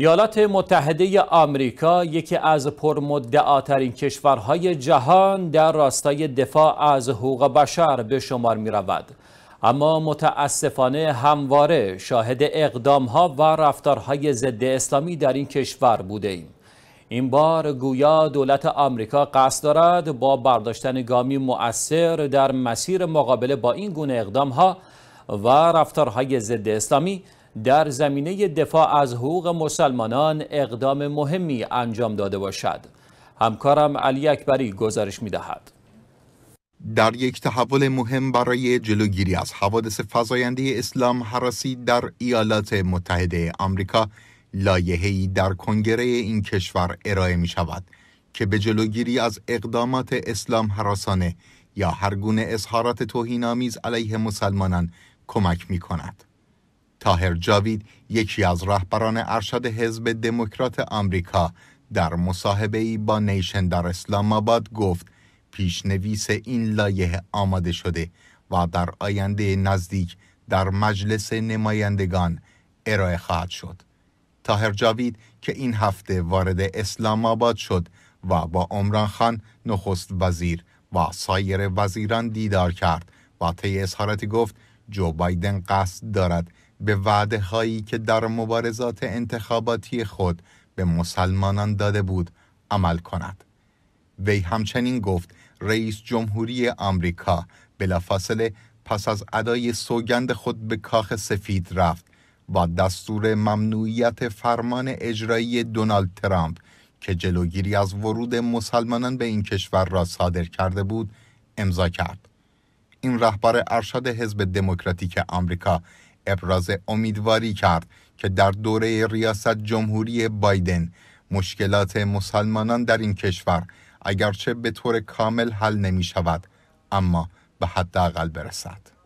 ایالات متحده آمریکا یکی از پرمدعاترین کشورهای جهان در راستای دفاع از حقوق بشر به شمار می رود. اما متاسفانه همواره شاهد اقدامها و رفتارهای ضد اسلامی در این کشور بوده ایم. این بار گویا دولت آمریکا قصد دارد با برداشتن گامی مؤثر در مسیر مقابله با این گونه اقدامها و رفتارهای ضد اسلامی در زمینه دفاع از حقوق مسلمانان اقدام مهمی انجام داده باشد همکارم علی اکبری گزارش می دهد. در یک تحول مهم برای جلوگیری از حوادث فزاینده اسلام حراسی در ایالات متحده آمریکا لایحه‌ای در کنگره این کشور ارائه می شود که به جلوگیری از اقدامات اسلام حراسانه یا هرگونه اظهارات توهینآمیز علیه مسلمانان کمک می کند. تاهر جاوید یکی از رهبران ارشد حزب دموکرات آمریکا در مصاحبه ای با نیشن در اسلام آباد گفت پیشنویس این لایه آماده شده و در آینده نزدیک در مجلس نمایندگان ارائه خواهد شد. تاهر جاوید که این هفته وارد اسلام آباد شد و با عمران خان نخست وزیر و سایر وزیران دیدار کرد و طی اظهاراتی گفت جو بایدن قصد دارد به وعده هایی که در مبارزات انتخاباتی خود به مسلمانان داده بود عمل کند. وی همچنین گفت رئیس جمهوری آمریکا بلافاصله پس از ادای سوگند خود به کاخ سفید رفت و دستور ممنوعیت فرمان اجرایی دونالد ترامپ که جلوگیری از ورود مسلمانان به این کشور را صادر کرده بود امضا کرد این رهبر ارشد حزب دموکراتیک آمریکا ابراز امیدواری کرد که در دوره ریاست جمهوری بایدن مشکلات مسلمانان در این کشور اگرچه به طور کامل حل نمی شود اما به حداقل برسد.